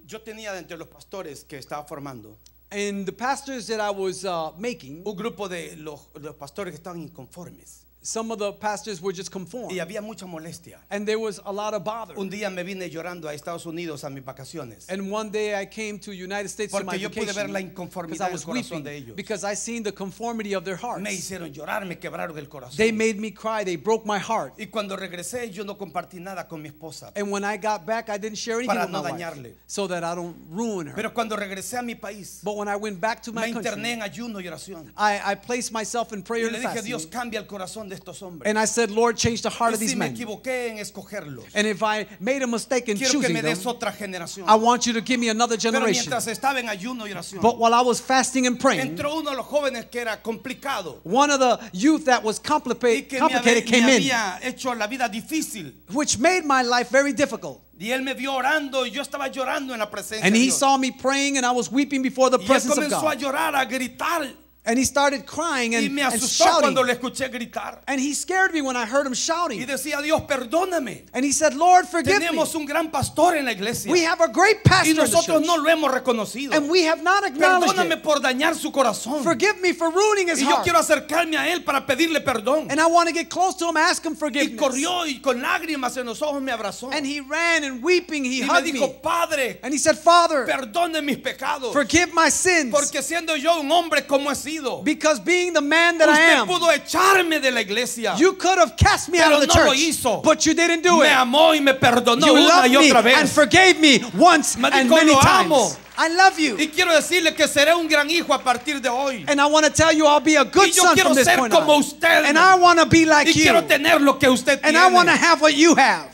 Yo tenía entre los pastores que estaba formando. And the pastors that I was uh, making, un grupo de los, los pastores que estaban inconformes, some of the pastors were just conformed. Y había mucha molestia. And there was a lot of bother. Un día me vine llorando a Estados Unidos a mis vacaciones. And one day I came to United States Porque to my yo vacation. Pude ver la inconformidad I was weeping. de ellos. Because I seen the conformity of their hearts. Me hicieron llorar, me quebraron el corazón. They made me cry, they broke my heart. Y cuando regresé yo no compartí nada con mi esposa. And when I got back I didn't share anything Para with no my dañarle. wife. So that I don't ruin her. Pero cuando regresé a mi país. But when I went back to my me country. en ayuno y oración. I, I placed myself in prayer y le dije, and fasting. Dios cambia el corazón de de estos hombres. And I said, Lord, change the heart y of these si men. en escogerlos. And if I made a mistake in Quiero que choosing them, otra generación. I want you to give me another Pero generation. mientras estaba en ayuno y oración, But while I was fasting and praying, entró uno de los jóvenes que era complicado one of the youth that was y complicated, me, came me in, había hecho la vida difícil. which made my life very difficult. Y él me vio orando y yo estaba llorando en la presencia And he saw me praying and I was weeping before the y él presence of comenzó a God. llorar, a gritar. And he started crying and, y me asustó and shouting. cuando le escuché gritar. And he scared me when I heard him shouting. Y decía, Dios, perdóname. And he said, Lord, forgive Tenemos me. un gran pastor en la iglesia. We have a great pastor y nosotros no lo hemos reconocido. And we have not acknowledged perdóname it. por dañar su corazón. Forgive me for ruining his y yo heart. quiero acercarme a él para pedirle perdón. And I want to get close to him, ask him forgiveness. Y corrió y con lágrimas en los ojos me abrazó. And he ran and weeping he y hugged me. dijo, me. Padre, and he said, Father, perdone mis pecados. Forgive my sins. Porque siendo yo un hombre como así sido. Because being the man that Usted I am. pudo echarme de la iglesia. You could have cast me out of the no church. Lo hizo. But you didn't do me it. Me amó y me perdonó you una y otra vez. and forgave me once me and dijo, many times. Amo. I love you. Y quiero decirle que seré un gran hijo a partir de hoy. And I want to tell you I'll be a good son from this point on. Usted. And I want to be like y you. Quiero tener lo que usted and tiene. I want to have what you have.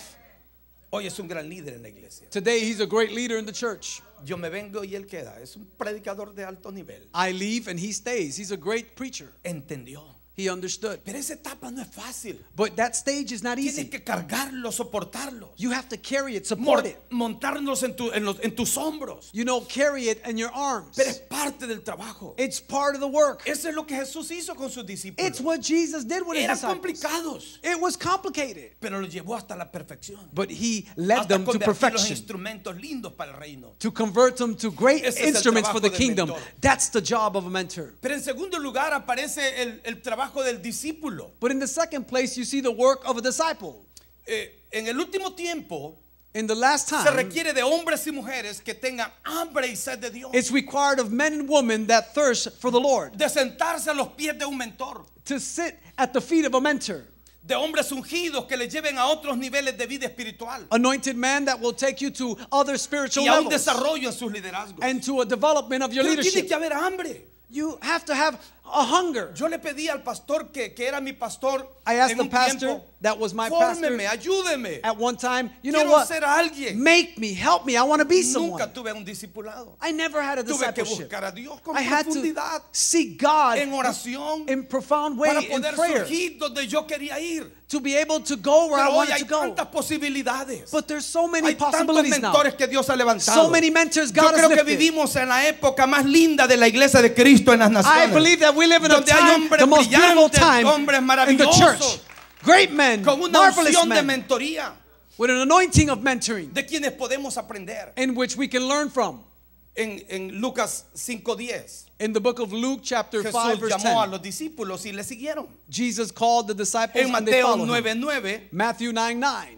Hoy es un gran líder en la iglesia. Today he's a great leader in the church. Yo me vengo y él queda. Es un predicador de alto nivel. I and he stays. He's a great preacher. Entendió. He understood. Pero esa etapa no es fácil. But that stage is not easy. Tienes que You have to carry it, support it. Montarlos en, tu, en, los, en tus hombros. You know, carry it in your arms. Pero es parte del trabajo. It's part of the work. Eso es lo que Jesús hizo con sus discípulos. It's what Jesus did with Eran his disciples. complicados. It was complicated. Pero llevó hasta la perfección. But he led hasta them to perfection. instrumentos lindos para el reino. To convert them to great Ese instruments for the kingdom. Mentor. That's the job of a mentor. Pero en segundo lugar aparece el, el trabajo trabajo del discípulo. But in the second place, you see the work of a disciple. Eh, en el último tiempo, in the last time, se requiere de hombres y mujeres que tengan hambre y sed de Dios. It's required of men and women that thirst for the Lord. De sentarse a los pies de un mentor. To sit at the feet of a mentor. de hombres ungidos que le lleven a otros niveles de vida espiritual. Anointed man that will take you to other spiritual y a un levels. desarrollo en sus liderazgos. And to a development of your Pero leadership. Tiene que haber hambre. You have to have a hunger. Yo le pedí al pastor que, que era mi pastor I asked the pastor tiempo, that was my pastor Fórmeme, ayúdeme. at one time, you know Quiero what? ser alguien. Make me, help me. I want to be someone. Nunca tuve un discipulado. I never had a discipleship. Tuve que buscar a Dios con I had to profundidad, see God en oración, in profound para way in poder prayer surgir donde yo quería ir. to be able to go where Pero I wanted to go. hay tantas posibilidades. But there's so many Hay tantos possibilities now. mentores que Dios ha levantado. So many mentors Yo God has creo que vivimos en la época más linda de la iglesia de Cristo en las naciones. I believe that we live in a time, the most beautiful time in the church. Great men, con una marvelous men. De mentoría, with an anointing of mentoring. De quienes podemos aprender. In which we can learn from. En, en Lucas 5:10. In the book of Luke chapter Jesús 5 verse 10. llamó a los discípulos y le siguieron. Jesus called the disciples en Mateo 9:9. Matthew 9:9.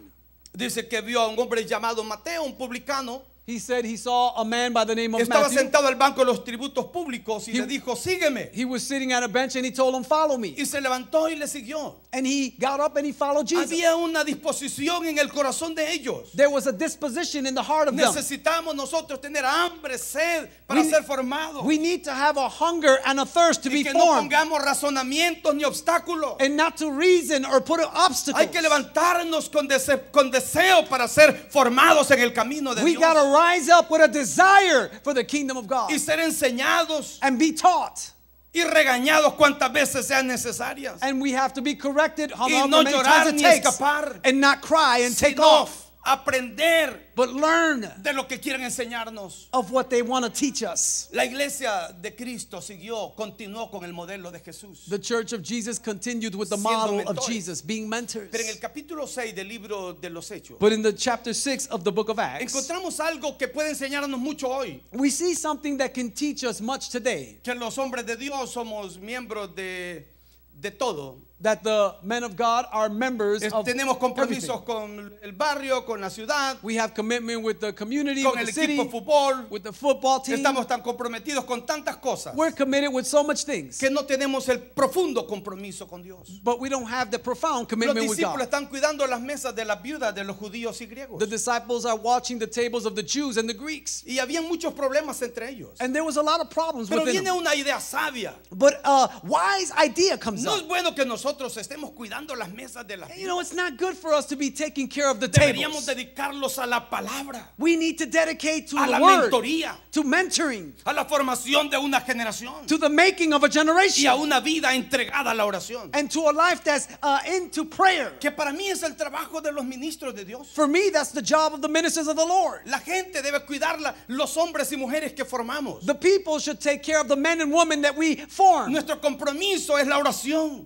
Dice que vio a un hombre llamado Mateo, un publicano He said he saw a man by the name of Estaba Matthew. sentado al banco de los tributos públicos y he, le dijo, sígueme. He was sitting at a bench and he told him, follow me. Y se levantó y le siguió. And he got up and he followed Jesus. Había una disposición en el corazón de ellos. There was a disposition in the heart of Necesitamos them. nosotros tener hambre, sed para we, ser formados. We need to have a hunger and a thirst to y be que formed. No pongamos razonamientos ni obstáculos. And not to reason or put obstacles. Hay que levantarnos con, dese con deseo para ser formados en el camino de we Dios rise up with a desire for the kingdom of God. Y ser enseñados. And be taught. Y regañados cuantas veces sean necesarias. And we have to be corrected how y no llorar ni escapar. And not cry and take off. aprender but learn de lo que quieren enseñarnos. Of what they want to teach us. La iglesia de Cristo siguió, continuó con el modelo de Jesús. The church of Jesus continued with the model of Jesus, being mentors. Pero en el capítulo 6 del libro de los Hechos, but in the chapter 6 of the book of Acts, encontramos algo que puede enseñarnos mucho hoy. We see something that can teach us much today. Que los hombres de Dios somos miembros de de todo. that the men of God are members of Tenemos compromisos everything. con el barrio, con la ciudad, We have commitment with the community, con with el the equipo city, fútbol. with the football team. Estamos tan comprometidos con tantas cosas We're committed with so much things, que no tenemos el profundo compromiso con Dios. but we don't have the profound commitment with discípulos God. están cuidando las mesas de las viudas de los judíos y griegos. The disciples are watching the tables of the Jews and the Greeks, Y había muchos problemas entre ellos. and there was a lot of problems Pero within viene them. una idea sabia. But a wise idea comes No es up. bueno que nosotros estemos cuidando las mesas de la You know, it's not good for us to be taking care of the Deberíamos dedicarlos a la palabra. We need to dedicate to a la mentoría, mentoring, a la formación de una generación, to the making of a generation, y a una vida entregada a la oración, to a life that's uh, into prayer. Que para mí es el trabajo de los ministros de Dios. For me, that's the job of the ministers of the Lord. La gente debe cuidarla los hombres y mujeres que formamos. The people should take care of the men and women that we form. Nuestro compromiso es la oración.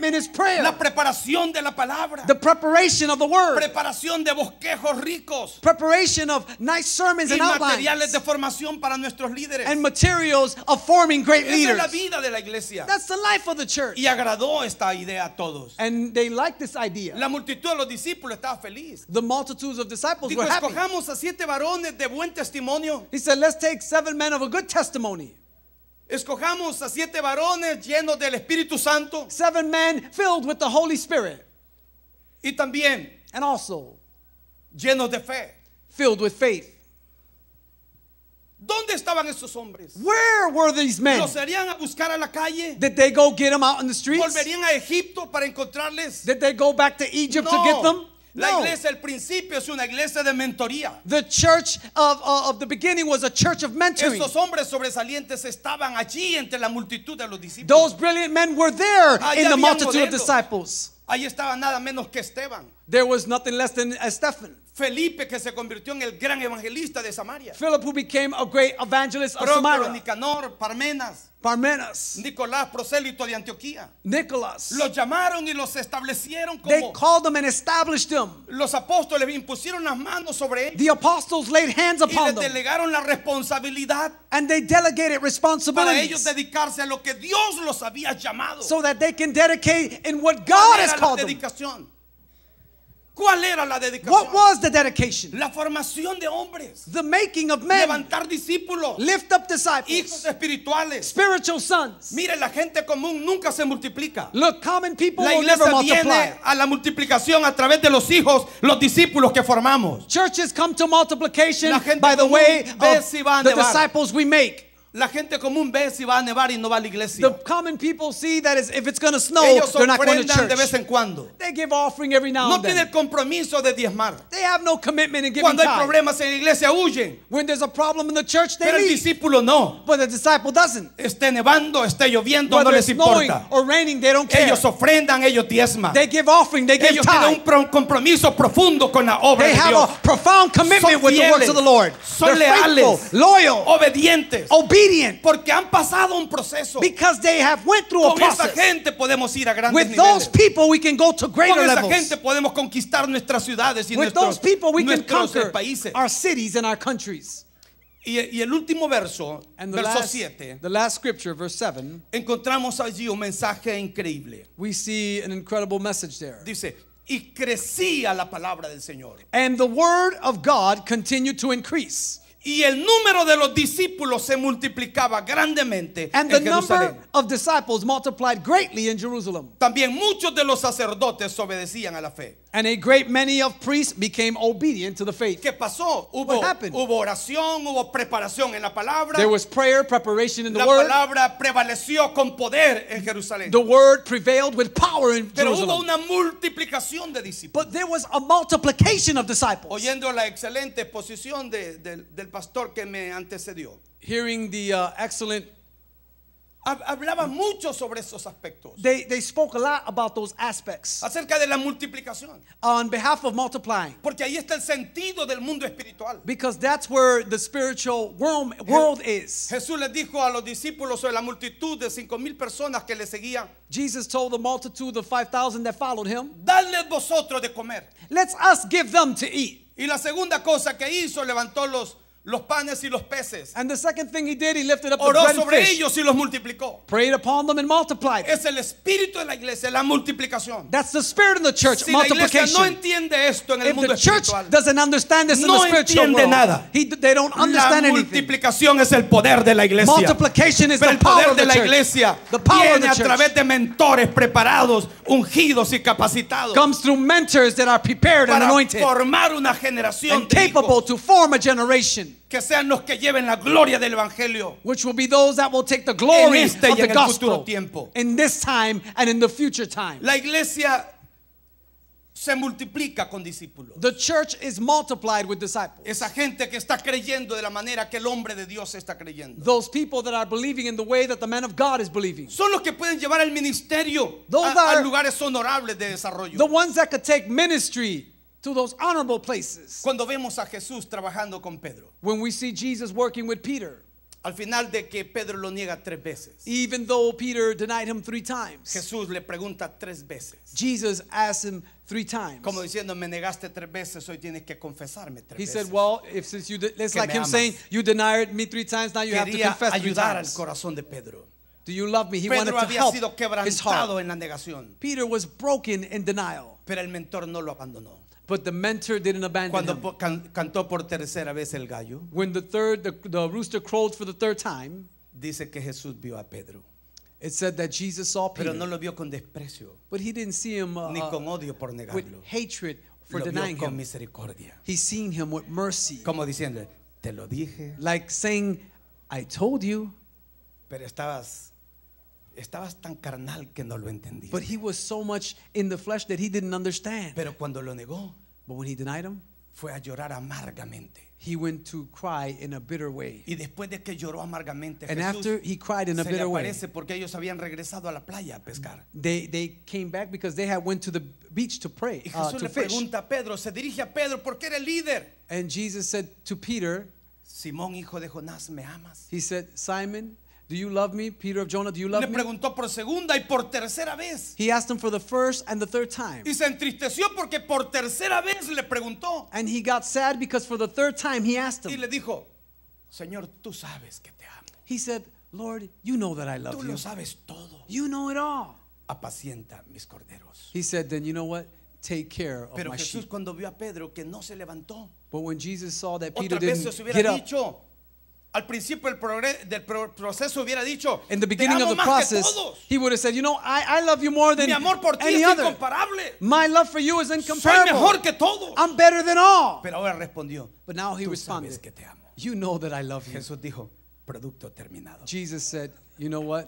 commitment is prayer. La preparación de la palabra. The preparation of the word. Preparación de bosquejos ricos. Preparation of nice sermons y and outlines. materiales de formación para nuestros líderes. And materials of forming great Esa leaders. Es la vida de la iglesia. That's the life of the church. Y agradó esta idea a todos. And they liked this idea. La multitud de los discípulos estaba feliz. The multitudes of disciples were happy. a siete varones de buen testimonio. He said, let's take seven men of a good testimony. Escojamos a siete varones llenos del Espíritu Santo. Seven men filled with the Holy Spirit. Y también and also llenos de fe. Filled with faith. ¿Dónde estaban esos hombres? Where were these men? ¿Los harían a buscar a la calle? Did they go get them out in the streets? ¿Volverían a Egipto para encontrarles? Did they go back to Egypt no. to get them? La iglesia al principio es una iglesia de mentoría. The church of, uh, of, the beginning was a church of mentoring. Esos hombres sobresalientes estaban allí entre la multitud de los discípulos. Those brilliant men were there Allí in the multitude modelos. of disciples. Allí estaba nada menos que Esteban. There was nothing less than uh, Stephen. Felipe que se convirtió en el gran evangelista de Samaria. Philip who became a great evangelist of Samaria. Nicanor, Parmenas. Parmenas. Nicolás prosélito de Antioquía. Nicholas. Los llamaron y los establecieron como They called them and established them. Los apóstoles impusieron las manos sobre ellos. The apostles laid hands upon them. y les delegaron them. la responsabilidad. And they delegated responsibilities. Para ellos dedicarse a lo que Dios los había llamado. So that they can dedicate in what God has called dedicación? them. ¿Cuál era la dedicación? What was the dedication? La formación de hombres. The making of men. Levantar discípulos. Lift up disciples. Hijos espirituales. Spiritual sons. Mire, la gente común nunca se multiplica. Look, common people la iglesia will never viene multiply. a la multiplicación a través de los hijos, los discípulos que formamos. Churches come to multiplication by the way of the disciples we make. La gente común ve si va a nevar y no va a la iglesia. The common people see that if it's going to snow, Ellos they're not going to church. de vez en cuando. They give offering every now no and then. No tienen compromiso de diezmar. They have no commitment in giving Cuando hay problemas en la iglesia huyen. When there's a problem in the church, they Pero el discípulo no. But the disciple doesn't. Esté nevando, esté lloviendo, Whether no les importa. or raining, they don't care. Ellos ofrendan, ellos diezman. They give offering, they give Ellos tithe. tienen un compromiso profundo con la obra they de Dios. They have a profound commitment with the works of the Lord. Son they're leales, loyal, obedientes. Obedient obedient. Porque han pasado un proceso. Because they have went through Con a process. Esa gente podemos ir a grandes With niveles. those people we can go to greater Con esa levels. gente podemos conquistar nuestras ciudades y With nuestros, those people we can eh, conquer países. our cities and our countries. Y, y el último verso, and the verso last scripture, verse 7, encontramos allí un mensaje increíble. We see an incredible message there. Dice, y crecía la palabra del Señor. And the word of God continued to increase. Y el número de los discípulos se multiplicaba grandemente en Jerusalén. También muchos de los sacerdotes obedecían a la fe. And a great many of priests became obedient to the faith. ¿Qué pasó? Hubo, hubo oración, hubo preparación en la palabra. There was prayer, preparation in the word. La palabra prevaleció con poder en Jerusalén. The word prevailed with power in Pero Jerusalem. Pero hubo una multiplicación de discípulos. But there was a multiplication of disciples. Oyendo la excelente exposición de, de, del pastor que me antecedió. Hearing the uh, excellent Hablaban mucho sobre esos aspectos. They, they spoke a lot about those aspects. Acerca de la multiplicación. On behalf of multiplying. Porque ahí está el sentido del mundo espiritual. Because that's where the spiritual world, world is. Jesús les dijo a los discípulos sobre la multitud de cinco mil personas que le seguían. Jesus told the multitude of 5,000 that followed him. Dadles vosotros de comer. Let's us give them to eat. Y la segunda cosa que hizo, levantó los los panes y los peces. And the second thing he did, he lifted up Oró the bread sobre and fish. ellos y los multiplicó. Prayed upon them and multiplied. Them. Es el espíritu de la iglesia, la multiplicación. That's the spirit in the church, si multiplication. Si la iglesia no entiende esto en el if mundo the church espiritual, doesn't understand this in no the spiritual entiende world, nada. He, they don't understand la multiplicación anything. es el poder de la iglesia. Multiplication is Pero the power el poder de la iglesia the viene a través de mentores preparados, ungidos y capacitados. Comes through mentors that are prepared and anointed. Para formar una generación and capable to form a generation que sean los que lleven la gloria del evangelio. Which will be those that will take the glory en este of y en the el gospel. Tiempo. In this time and in the future time. La iglesia se multiplica con discípulos. The church is multiplied with disciples. Esa gente que está creyendo de la manera que el hombre de Dios está creyendo. Those people that are believing in the way that the man of God is believing. Son los que pueden llevar el ministerio a, a lugares honorables de desarrollo. The ones that could take ministry to those honorable places. Cuando vemos a Jesús trabajando con Pedro. When we see Jesus working with Peter. Al final de que Pedro lo niega tres veces. Even though Peter denied him three times. Jesús le pregunta tres veces. Jesus asked him three times. Como diciendo, me negaste tres veces, hoy tienes que confesarme tres he veces. He said, well, if since you, it's like him amas. saying, you denied me three times, now you Quería have to confess three times. al corazón de Pedro. Do you love me? He Pedro wanted to había help sido quebrantado en la negación. Peter was broken in denial. Pero el mentor no lo abandonó. But the mentor didn't abandon Cuando him. Can, cantó por tercera vez el gallo, When the third the, the rooster crowed for the third time, dice que Jesús vio a Pedro. it said that Jesus saw Peter, Pero no lo vio con desprecio, but he didn't see him uh, ni con uh, odio por negarlo. with hatred for Lo vio denying con him. misericordia. He's seen him with mercy, Como diciendo, te lo dije, like saying, "I told you, pero estabas estabas tan carnal que no lo entendías. But he was so much in the flesh that he didn't understand. Pero cuando lo negó, but when he denied him, fue a llorar amargamente. He went to cry in a bitter way. Y después de que lloró amargamente, and Jesús after he cried in a bitter way, porque ellos habían regresado a la playa a pescar. They, they came back because they had went to the beach to pray. Y uh, Jesús uh, to le fish. pregunta a Pedro, se dirige a Pedro porque era el líder. And Jesus said to Peter, Simón hijo de Jonás, ¿me amas? He said, Simon, do you love me, Peter of Jonah? Do you love Le me? preguntó por segunda y por tercera vez. He asked him for the first and the third time. Y se entristeció porque por tercera vez le preguntó. And he got sad because for the third time he asked him. Y le dijo, Señor, tú sabes que te amo. He said, Lord, you know that I love tú you. Tú lo sabes todo. You know it all. Apacienta mis corderos. He said, then you know what? Take care of my Jesús sheep. cuando vio a Pedro que no se levantó. But when Jesus saw that Peter didn't vez se up, Al principio del, proceso hubiera dicho, In the beginning of the process, he would have said, you know, I, I love you more than Mi amor por ti any es other. Incomparable. My love for you is incomparable. Soy mejor que todos. I'm better than all. Pero ahora respondió, But now he responded, you know that I love you. Jesús dijo, producto terminado. Jesus said, you know what?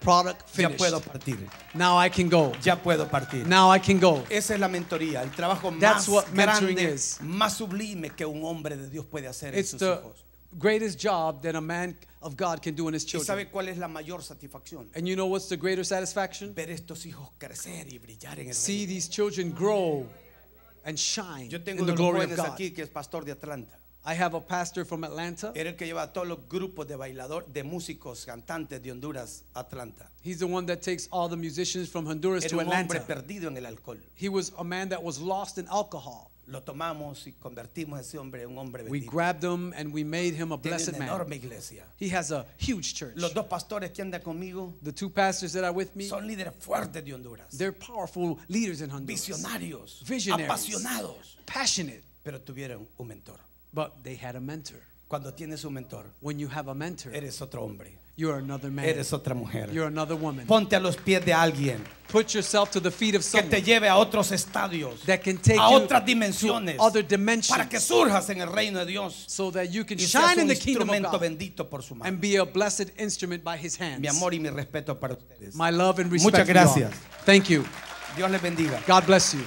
Product finished. Ya puedo partir. Now I can go. Ya puedo partir. Now I can go. Esa es la mentoría, el trabajo That's más grande, is. más sublime que un hombre de Dios puede hacer It's en sus hijos. greatest job that a man of God can do in his children. ¿Y sabe cuál es la mayor satisfacción? And you know what's the greater satisfaction? Ver estos hijos crecer y brillar en el See these children grow and shine Yo tengo in the glory of God. aquí que es pastor de Atlanta. I have a pastor from Atlanta. Era el que lleva todos los grupos de bailador, de músicos, cantantes de Honduras a Atlanta. He's the one that takes all the musicians from Honduras Era to Atlanta. Era un hombre perdido en el alcohol. He was a man that was lost in alcohol. lo tomamos y convertimos a ese hombre en un hombre We bendito. grabbed him and we made him a Tiene una enorme iglesia. He has a huge church. Los dos pastores que andan conmigo The two pastors that are with me, son líderes fuertes de Honduras, they're powerful leaders in Honduras, visionarios, Visionaries. apasionados, passionate, pero tuvieron un mentor. but they had a mentor. Cuando tienes un mentor, When you have a mentor, eres otro hombre. You're another man. Eres otra mujer. You're another woman. Ponte a los pies de alguien. Put yourself to the feet of someone que te lleve a otros estadios, that can take a otras dimensiones, other dimensions, para que surjas en el reino de Dios, so that you can shine in the kingdom of God, bendito por su mano. and be a blessed instrument by His hands. Mi amor y mi respeto para ustedes. My love and respect. Muchas gracias. You Thank you. Dios les bendiga. God bless you.